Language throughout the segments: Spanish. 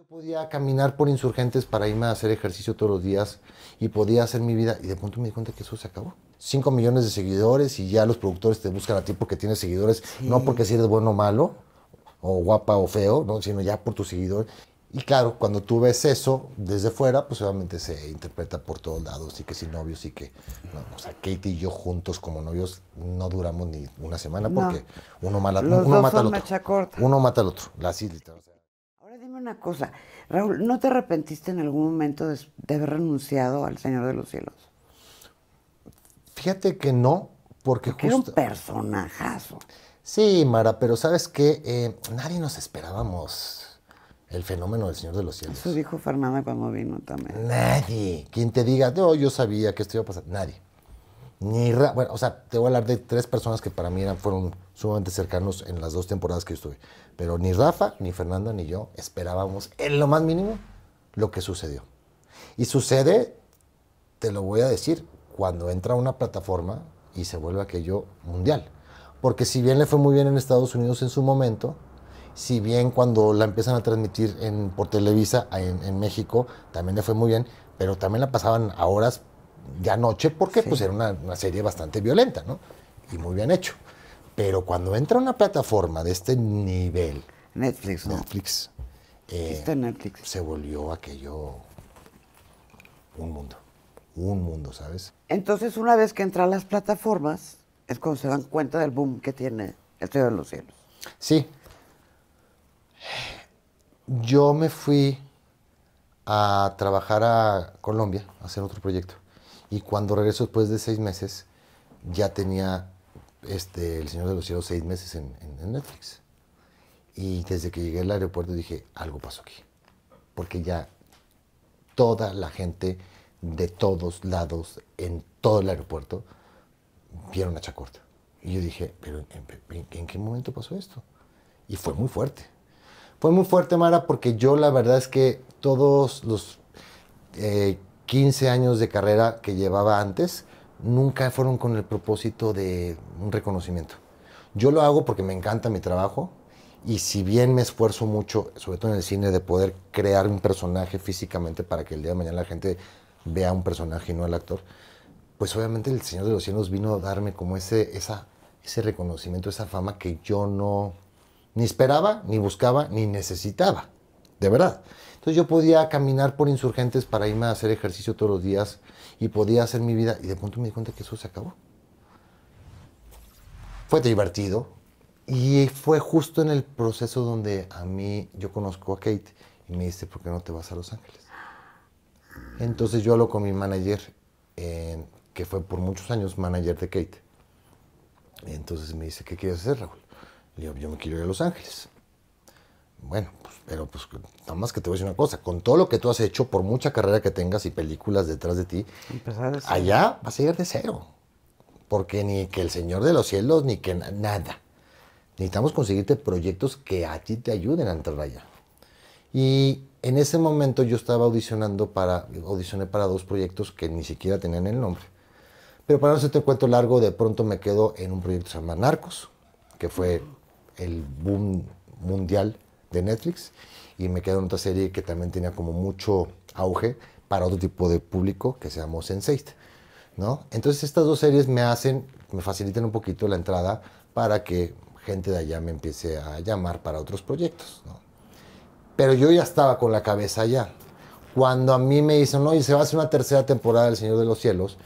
Yo podía caminar por insurgentes para irme a hacer ejercicio todos los días y podía hacer mi vida y de pronto me di cuenta que eso se acabó. Cinco millones de seguidores y ya los productores te buscan a ti porque tienes seguidores, no porque si eres bueno o malo, o guapa o feo, sino ya por tu seguidor. Y claro, cuando tú ves eso desde fuera, pues obviamente se interpreta por todos lados, sí que sin novios, y que, o sea, Katie y yo juntos como novios no duramos ni una semana porque uno, mata al otro. Uno mata al otro, la una cosa. Raúl, ¿no te arrepentiste en algún momento de, haber renunciado al Señor de los Cielos? Fíjate que no, porque, justo... Era un personajazo. Sí, Mara, pero sabes que eh, nadie nos esperábamos el fenómeno del Señor de los Cielos. Eso dijo Fernanda cuando vino también. Nadie. Quien te diga, yo sabía que esto iba a pasar. Nadie. Ni bueno, o sea, te voy a hablar de tres personas que para mí fueron sumamente cercanos en las dos temporadas que estuve. Pero ni Rafa, ni Fernando, ni yo esperábamos en lo más mínimo lo que sucedió. Y sucede, te lo voy a decir, cuando entra una plataforma y se vuelve aquello mundial. Porque si bien le fue muy bien en Estados Unidos en su momento, si bien cuando la empiezan a transmitir en, por Televisa en, en México, también le fue muy bien, pero también la pasaban a horas de anoche, porque pues era una, serie bastante violenta, ¿no? Y muy bien hecho. Pero cuando entra una plataforma de este nivel, Netflix, ¿no? Eh, Netflix, se volvió aquello un mundo, un mundo, ¿sabes? Entonces, una vez que entran las plataformas, es cuando se dan cuenta del boom que tiene El Teo de los Cielos. Sí. Yo me fui a trabajar a Colombia, a hacer otro proyecto. Y cuando regreso después de seis meses, ya tenía este, El Señor de los Cielos seis meses en, Netflix. Y desde que llegué al aeropuerto dije, algo pasó aquí. Porque ya toda la gente de todos lados, en todo el aeropuerto, vieron a Chacorta. Y yo dije, ¿pero en, qué momento pasó esto? Y fue muy fuerte. Fue muy fuerte, Mara, porque yo la verdad es que todos los eh, 15 años de carrera que llevaba antes nunca fueron con el propósito de un reconocimiento. Yo lo hago porque me encanta mi trabajo y si bien me esfuerzo mucho, sobre todo en el cine, de poder crear un personaje físicamente para que el día de mañana la gente vea un personaje y no al actor, pues obviamente el Señor de los Cielos vino a darme como ese, esa, ese reconocimiento, esa fama que yo no ni esperaba, ni buscaba, ni necesitaba, de verdad. Entonces yo podía caminar por insurgentes para irme a hacer ejercicio todos los días y podía hacer mi vida. Y de pronto me di cuenta que eso se acabó. Fue divertido. Y fue justo en el proceso donde a mí, yo conozco a Kate y me dice, ¿por qué no te vas a Los Ángeles? Entonces yo hablo con mi manager, eh, que fue por muchos años manager de Kate. Entonces me dice, ¿qué quieres hacer, Raúl? yo me quiero ir a Los Ángeles. Bueno, pues, pero pues nada más que te voy a decir una cosa, con todo lo que tú has hecho, por mucha carrera que tengas y películas detrás de ti, allá vas a seguir de cero. Porque ni que el Señor de los cielos, ni que nada. Necesitamos conseguirte proyectos que a ti te ayuden a entrar allá. Y en ese momento yo estaba audicionando para, audicioné para dos proyectos que ni siquiera tenían el nombre. Pero para no hacerte un cuento largo, de pronto me quedo en un proyecto que se llama Narcos, que fue el boom mundial de Netflix y me quedo en otra serie que también tenía como mucho auge para otro tipo de público que se llamó sense ¿no? Entonces estas dos series me hacen, me facilitan un poquito la entrada para que gente de allá me empiece a llamar para otros proyectos, Pero yo ya estaba con la cabeza allá. Cuando a mí me dicen, no, y se va a hacer una tercera temporada del Señor de los Cielos,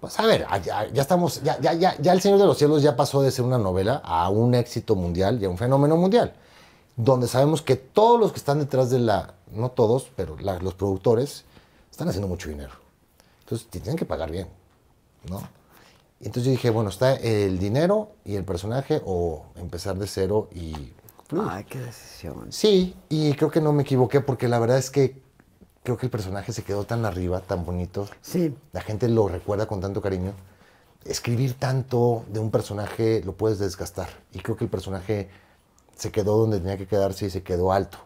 pues a ver, ya, estamos, ya, ya, ya El Señor de los Cielos ya pasó de ser una novela a un éxito mundial y a un fenómeno mundial donde sabemos que todos los que están detrás de la, no todos, pero los productores, están haciendo mucho dinero. Entonces, tienen que pagar bien, ¿no? Entonces yo dije, bueno, está el dinero y el personaje o empezar de cero y... Ay, qué decisión. Sí, y creo que no me equivoqué porque la verdad es que creo que el personaje se quedó tan arriba, tan bonito. Sí. La gente lo recuerda con tanto cariño. Escribir tanto de un personaje lo puedes desgastar. Y creo que el personaje se quedó donde tenía que quedarse y se quedó alto.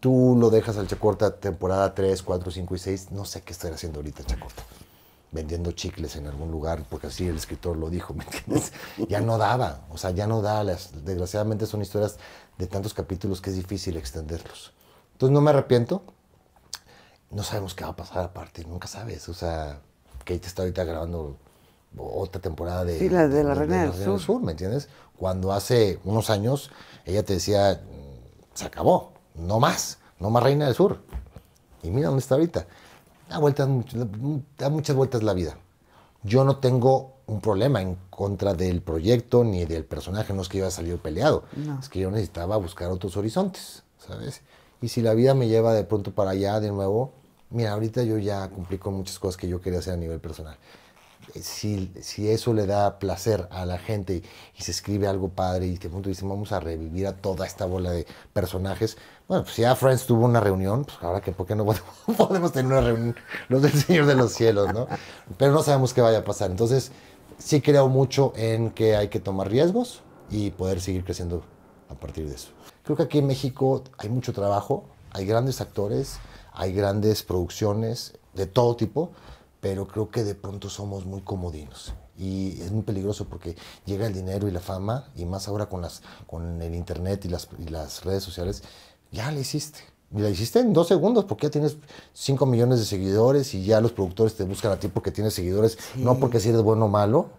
Tú lo dejas al Chacorta temporada 3, 4, 5 y 6. No sé qué estará haciendo ahorita Chacorta. Vendiendo chicles en algún lugar, porque así el escritor lo dijo, ¿me entiendes? Ya no daba, o sea, ya no da. desgraciadamente son historias de tantos capítulos que es difícil extenderlos. Entonces no me arrepiento. No sabemos qué va a pasar a partir nunca sabes. O sea, Kate está ahorita grabando otra temporada de... Sí, la de la, Reina, del, Sur. ¿me entiendes? Cuando hace unos años ella te decía, mm, se acabó, no más, no más Reina del Sur. Y mira dónde está ahorita. Da, vueltas, mm, da muchas vueltas la vida. Yo no tengo un problema en contra del proyecto ni del personaje, no es que iba a salir peleado, es que yo necesitaba buscar otros horizontes, ¿sabes? Y si la vida me lleva de pronto para allá de nuevo, mira, ahorita yo ya cumplí con muchas cosas que yo quería hacer a nivel personal. Eh, si, si, eso le da placer a la gente y, se escribe algo padre y de pronto dicen vamos a revivir a toda esta bola de personajes, bueno, pues si ya Friends tuvo una reunión, pues ahora que por qué no podemos tener una reunión los del Señor de los Cielos, ¿no? Pero no sabemos qué vaya a pasar. Entonces, sí creo mucho en que hay que tomar riesgos y poder seguir creciendo a partir de eso. Creo que aquí en México hay mucho trabajo, hay grandes actores, hay grandes producciones de todo tipo pero creo que de pronto somos muy comodinos y es muy peligroso porque llega el dinero y la fama y más ahora con las con el internet y las, y las redes sociales ya la hiciste y la hiciste en dos segundos porque ya tienes 5 millones de seguidores y ya los productores te buscan a ti porque tienes seguidores no porque si eres bueno o malo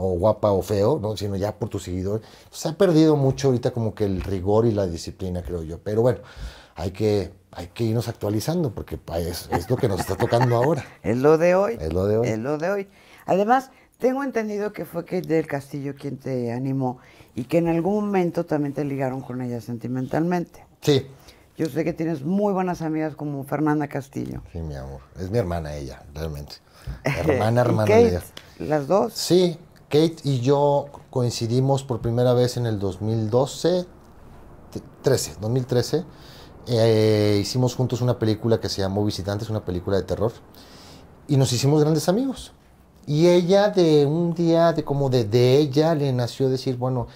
o guapa o feo, ¿no? sino ya por tus seguidores. Se ha perdido mucho ahorita como que el rigor y la disciplina, creo yo. Pero bueno, hay que, hay que irnos actualizando porque es, es lo que nos está tocando ahora. es lo de hoy. Es lo de hoy. Es lo de hoy. Además, tengo entendido que fue Kate del Castillo quien te animó y que en algún momento también te ligaron con ella sentimentalmente. Sí. Yo sé que tienes muy buenas amigas como Fernanda Castillo. Sí, mi amor. Es mi hermana ella, realmente. Hermana, hermana ¿Las dos? Sí. Kate y yo coincidimos por primera vez en el 2012, 13, 2013 eh, hicimos juntos una película que se llamó Visitantes, una película de terror, y nos hicimos grandes amigos. Y ella de un día, de como de, de ella, le nació decir, bueno,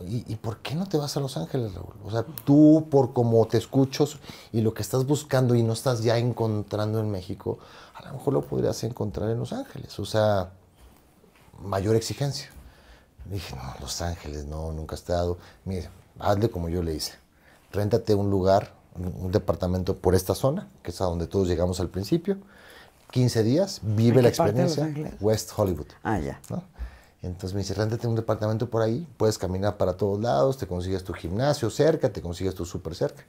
¿y, por qué no te vas a Los Ángeles, Raúl? O sea, tú por como te escucho y lo que estás buscando y no estás ya encontrando en México, a lo mejor lo podrías encontrar en Los Ángeles. O sea, mayor exigencia. dije, no, Los Ángeles, no, nunca he estado. Mire, hazle como yo le hice. Réntate un lugar un departamento por esta zona, que es a donde todos llegamos al principio. 15 días, vive la experiencia. West Hollywood. Ah, Entonces me dice, réntate un departamento por ahí, puedes caminar para todos lados, te consigues tu gimnasio cerca, te consigues tu súper cerca.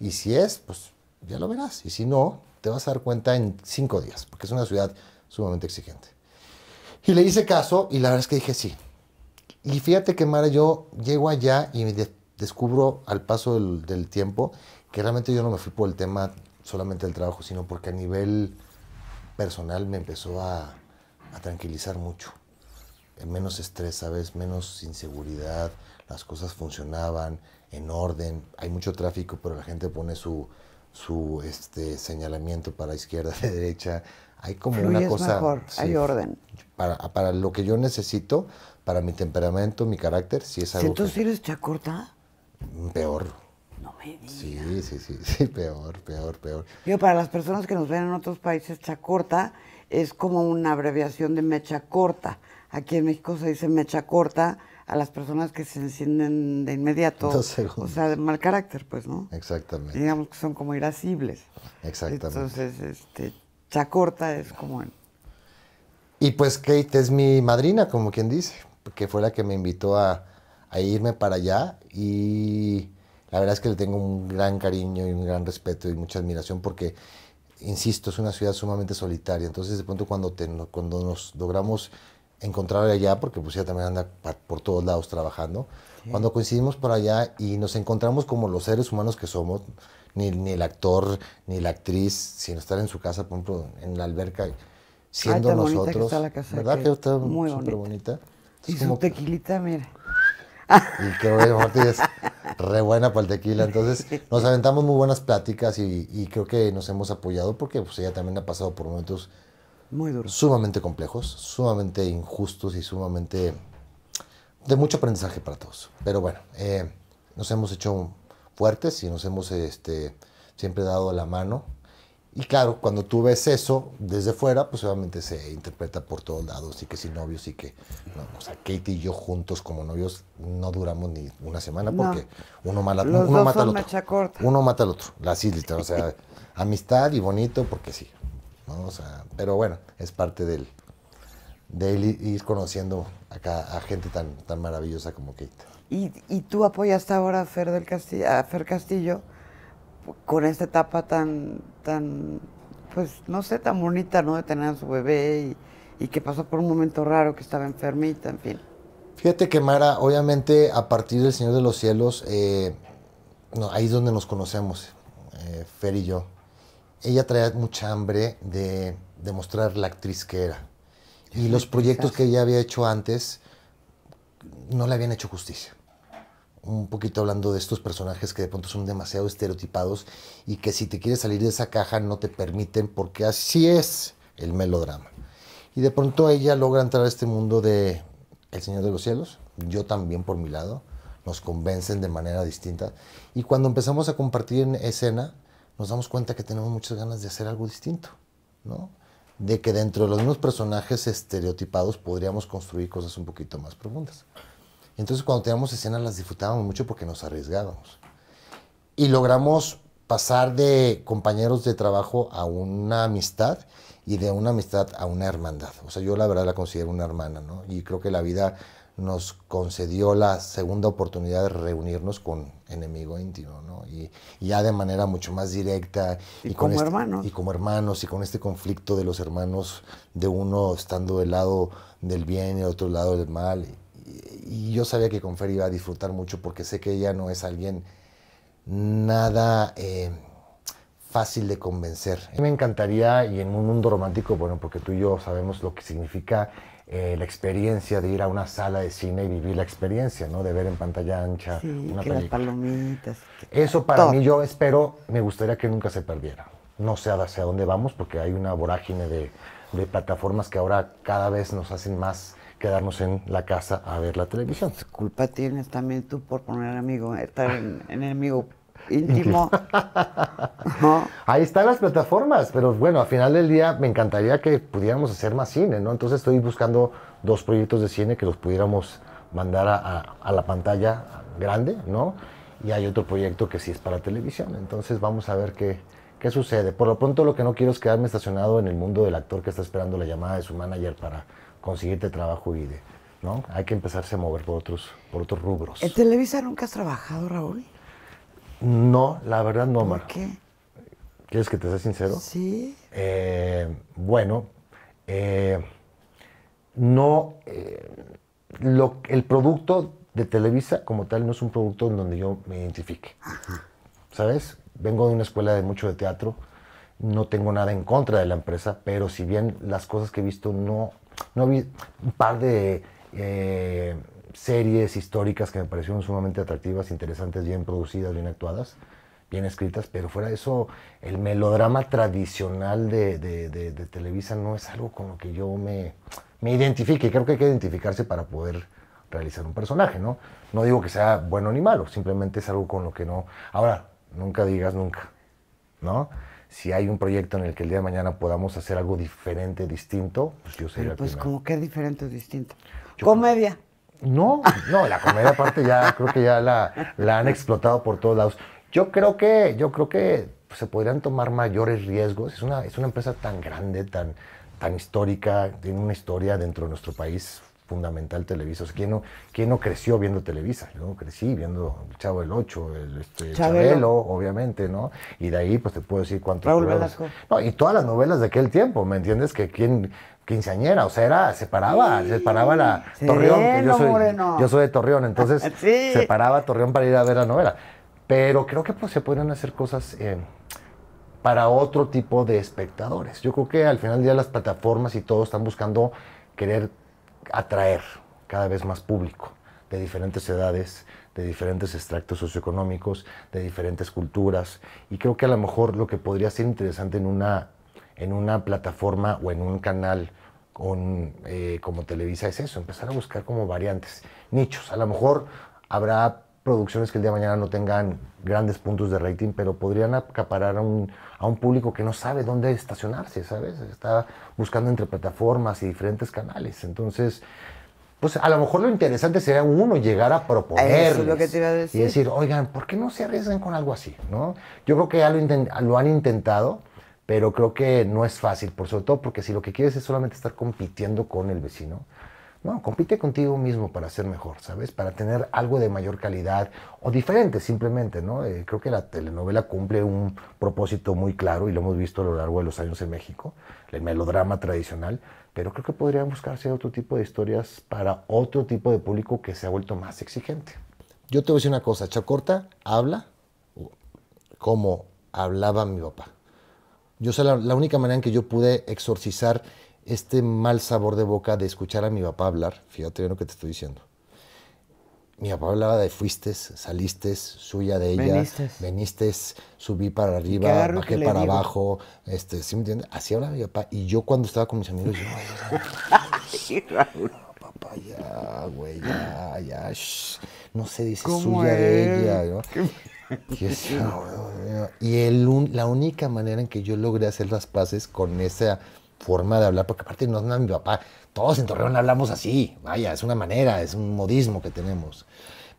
Y si es, pues ya lo verás. Y si no, te vas a dar cuenta en cinco días, porque es una ciudad sumamente exigente. Y le hice caso y la verdad es que dije sí. Y fíjate que Mara, yo llego allá y me descubro al paso del tiempo que realmente yo no me fui por el tema solamente del trabajo, sino porque a nivel personal me empezó a, tranquilizar mucho. Menos estrés, ¿sabes? Menos inseguridad, las cosas funcionaban en orden, hay mucho tráfico, pero la gente pone su, su este, señalamiento para izquierda, de derecha. Hay como una cosa... hay orden. Para, para, lo que yo necesito, para mi temperamento, mi carácter, sí es algo... ¿Entonces que, eres chacorta? Peor. Sí, sí, sí, peor, peor, peor. Yo, para las personas que nos ven en otros países, chacorta es como una abreviación de mecha corta. Aquí en México se dice mecha corta a las personas que se encienden de inmediato. O sea, de mal carácter, pues, ¿no? Exactamente. Digamos que son como irascibles. Exactamente. Entonces, este, chacorta es como... Y pues Kate es mi madrina, como quien dice, que fue la que me invitó a irme para allá y la verdad es que le tengo un gran cariño y un gran respeto y mucha admiración porque, insisto, es una ciudad sumamente solitaria. Entonces, de pronto, cuando, te, cuando nos logramos encontrar allá, porque pues ella también anda por todos lados trabajando, cuando coincidimos por allá y nos encontramos como los seres humanos que somos, ni, el actor, ni la actriz, sino estar en su casa, por ejemplo, en la alberca, siendo Ay, nosotros. Que está la casa ¿Verdad que, está muy bonita? Y como, su tequilita, mira y creo que Martínez es re buena para el tequila. Entonces nos aventamos muy buenas pláticas y, creo que nos hemos apoyado porque pues, ella también ha pasado por momentos Sumamente complejos, sumamente injustos y sumamente de mucho aprendizaje para todos. Pero bueno, eh, nos hemos hecho fuertes y nos hemos este, siempre dado la mano y claro, cuando tú ves eso desde fuera, pues obviamente se interpreta por todos lados, y que sin novios, y que, no, o sea, Katie y yo juntos como novios no duramos ni una semana porque uno, mala, uno mata al otro. Corta. Uno mata al otro, la literal, o sea, amistad y bonito porque sí, ¿no? o sea, pero bueno, es parte de ir conociendo acá a gente tan, tan maravillosa como Katie. ¿Y, y tú apoyaste ahora a Fer, del a Fer Castillo con esta etapa tan, tan, pues no sé, tan bonita, ¿no? De tener a su bebé y, que pasó por un momento raro, que estaba enfermita, en fin. Fíjate que Mara, obviamente a partir del Señor de los Cielos, eh, ahí es donde nos conocemos, eh, Fer y yo. Ella traía mucha hambre de demostrar la actriz que era. Y los proyectos que ella había hecho antes no le habían hecho justicia un poquito hablando de estos personajes que de pronto son demasiado estereotipados y que si te quieres salir de esa caja no te permiten porque así es el melodrama. Y de pronto ella logra entrar a este mundo de El Señor de los Cielos, yo también por mi lado, nos convencen de manera distinta y cuando empezamos a compartir en escena nos damos cuenta que tenemos muchas ganas de hacer algo distinto, ¿no? De que dentro de los mismos personajes estereotipados podríamos construir cosas un poquito más profundas. Entonces cuando teníamos escenas las disfrutábamos mucho porque nos arriesgábamos. Y logramos pasar de compañeros de trabajo a una amistad y de una amistad a una hermandad. O sea, yo la verdad la considero una hermana, ¿no? Y creo que la vida nos concedió la segunda oportunidad de reunirnos con enemigo íntimo, ¿no? Y, ya de manera mucho más directa. Y, como este hermanos. Y como hermanos, y con este conflicto de los hermanos, de uno estando del lado del bien y del otro lado del mal y yo sabía que con Fer iba a disfrutar mucho porque sé que ella no es alguien nada eh, fácil de convencer. A me encantaría, y en un mundo romántico, bueno, porque tú y yo sabemos lo que significa eh, la experiencia de ir a una sala de cine y vivir la experiencia, ¿no? De ver en pantalla ancha sí, una que las palomitas. Eso para mí yo espero, me gustaría que nunca se perdiera. No sé hacia dónde vamos porque hay una vorágine de, de plataformas que ahora cada vez nos hacen más quedarnos en la casa a ver la televisión. Pues, culpa tienes también tú por poner amigo, estar en, enemigo íntimo. ¿No? Ahí están las plataformas, pero bueno, al final del día me encantaría que pudiéramos hacer más cine, ¿no? Entonces estoy buscando dos proyectos de cine que los pudiéramos mandar a, a, a la pantalla grande, ¿no? Y hay otro proyecto que sí es para televisión, entonces vamos a ver qué, qué sucede. Por lo pronto lo que no quiero es quedarme estacionado en el mundo del actor que está esperando la llamada de su manager para consiguiente trabajo y de, ¿no? Hay que empezarse a mover por otros, por otros rubros. ¿En Televisa nunca has trabajado, Raúl? No, la verdad no, ¿Por qué? ¿Quieres que te sea sincero? Sí. Eh, bueno, eh, no, eh, el producto de Televisa como tal no es un producto en donde yo me identifique. ¿Sabes? Vengo de una escuela de mucho de teatro, no tengo nada en contra de la empresa, pero si bien las cosas que he visto no no vi un par de eh, series históricas que me parecieron sumamente atractivas, interesantes, bien producidas, bien actuadas, bien escritas, pero fuera de eso, el melodrama tradicional de, Televisa no es algo con lo que yo me, me identifique. Creo que hay que identificarse para poder realizar un personaje, ¿no? No digo que sea bueno ni malo, simplemente es algo con lo que no. Ahora, nunca digas nunca, ¿no? si hay un proyecto en el que el día de mañana podamos hacer algo diferente, distinto, pues yo sería pues como que diferente o distinto. comedia. No, no, la comedia aparte ya creo que ya la, la, han explotado por todos lados. Yo creo que, yo creo que pues, se podrían tomar mayores riesgos. Es una, es una empresa tan grande, tan, tan histórica, tiene una historia dentro de nuestro país fundamental Televisa. O sea, ¿quién, no, no creció viendo Televisa? Yo crecí viendo el Chavo el 8, este, el Chabelo. obviamente, ¿no? Y de ahí, pues te puedo decir cuántos. Raúl y todas las novelas de aquel tiempo, ¿me entiendes? Que quién quinceañera, o sea, era, se paraba, se paraba la Torreón, yo, soy, de Torreón, entonces se paraba Torreón para ir a ver la novela. Pero creo que pues, se pueden hacer cosas eh, para otro tipo de espectadores. Yo creo que al final día las plataformas y todo están buscando querer atraer cada vez más público de diferentes edades, de diferentes extractos socioeconómicos, de diferentes culturas. Y creo que a lo mejor lo que podría ser interesante en una, en una plataforma o en un canal con, eh, como Televisa es eso, empezar a buscar como variantes, nichos. A lo mejor habrá producciones que el día de mañana no tengan grandes puntos de rating, pero podrían acaparar a un, público que no sabe dónde estacionarse, ¿sabes? Está buscando entre plataformas y diferentes canales. Entonces, pues a lo mejor lo interesante sería uno llegar a proponer y decir, oigan, ¿por qué no se arriesgan con algo así? ¿No? Yo creo que ya lo, lo han intentado, pero creo que no es fácil, por sobre todo porque si lo que quieres es solamente estar compitiendo con el vecino, no, compite contigo mismo para ser mejor, ¿sabes? Para tener algo de mayor calidad o diferente simplemente, ¿no? Eh, creo que la telenovela cumple un propósito muy claro y lo hemos visto a lo largo de los años en México, el melodrama tradicional, pero creo que podrían buscarse otro tipo de historias para otro tipo de público que se ha vuelto más exigente. Yo te voy a decir una cosa, Chacorta habla como hablaba mi papá. Yo, sé, la única manera en que yo pude exorcizar este mal sabor de boca de escuchar a mi papá hablar, fíjate bien lo que te estoy diciendo. Mi papá hablaba de fuiste, saliste, suya de ella, veniste, subí para arriba, bajé para abajo, este, ¿sí me entiendes? Así hablaba mi papá. Y yo cuando estaba con mis amigos, papá, güey, no se dice suya de ella, Y, la única manera en que yo logré hacer las paces con esa forma de hablar, porque aparte no es nada mi papá. Todos en Torreón hablamos así, vaya, es una manera, es un modismo que tenemos.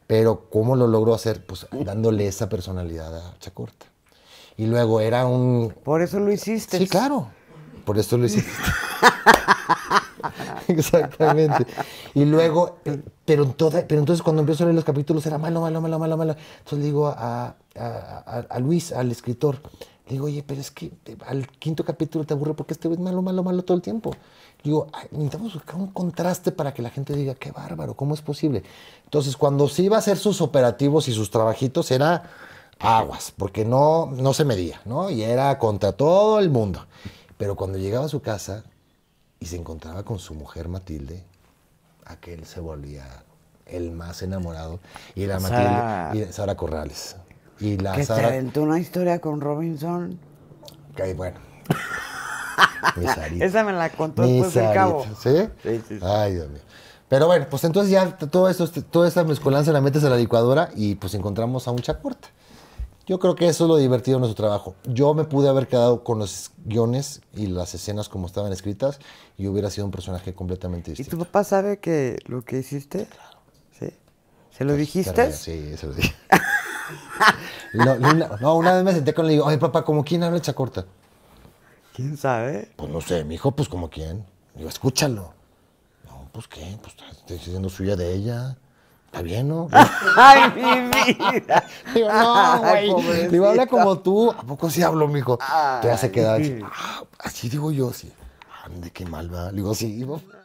Pero ¿cómo lo logró hacer? Pues dándole esa personalidad a Chacorta. Y luego era un... Por eso lo hiciste. Sí, claro. Por eso lo hiciste. Exactamente. Y luego, pero, toda, pero entonces cuando empiezo a leer los capítulos era malo, malo, malo, malo, malo. Entonces le digo a, a, a Luis, al escritor, le digo, oye, pero es que al quinto capítulo te aburre porque este es malo, malo, malo todo el tiempo. Le digo, necesitamos buscar un contraste para que la gente diga, qué bárbaro, ¿cómo es posible? Entonces, cuando se iba a hacer sus operativos y sus trabajitos, era aguas, porque no, no se medía, ¿no? Y era contra todo el mundo. Pero cuando llegaba a su casa y se encontraba con su mujer Matilde, aquel se volvía el más enamorado. Y era Matilde, y Sara Corrales la que se aventó una historia con Robinson. Ok, bueno. Esa me la contó después del cabo. ¿Sí? Sí, ¿Sí? Ay, Dios mío. Pero bueno, pues entonces ya todo eso, este, toda esa mezcolanza la metes a la licuadora y pues encontramos a un Corte. Yo creo que eso es lo divertido de nuestro trabajo. Yo me pude haber quedado con los guiones y las escenas como estaban escritas y hubiera sido un personaje completamente distinto. ¿Y tu papá sabe que lo que hiciste? Claro. ¿Sí? ¿Se lo pues, dijiste? sí, se lo dije. no, una vez me senté con él y digo, oye, papá, ¿cómo quién habla hecha corta ¿Quién sabe? Pues no sé, mi hijo, pues como quién. Digo, escúchalo. No, pues qué, pues estoy diciendo suya de ella. Está bien, ¿no? ¡Ay, mi vida! Digo, no, güey. Digo, habla como tú. ¿A poco sí hablo, mijo? Te hace quedar así. Ah, así digo yo, sí. Ande, qué mal va. Digo, sí. Digo,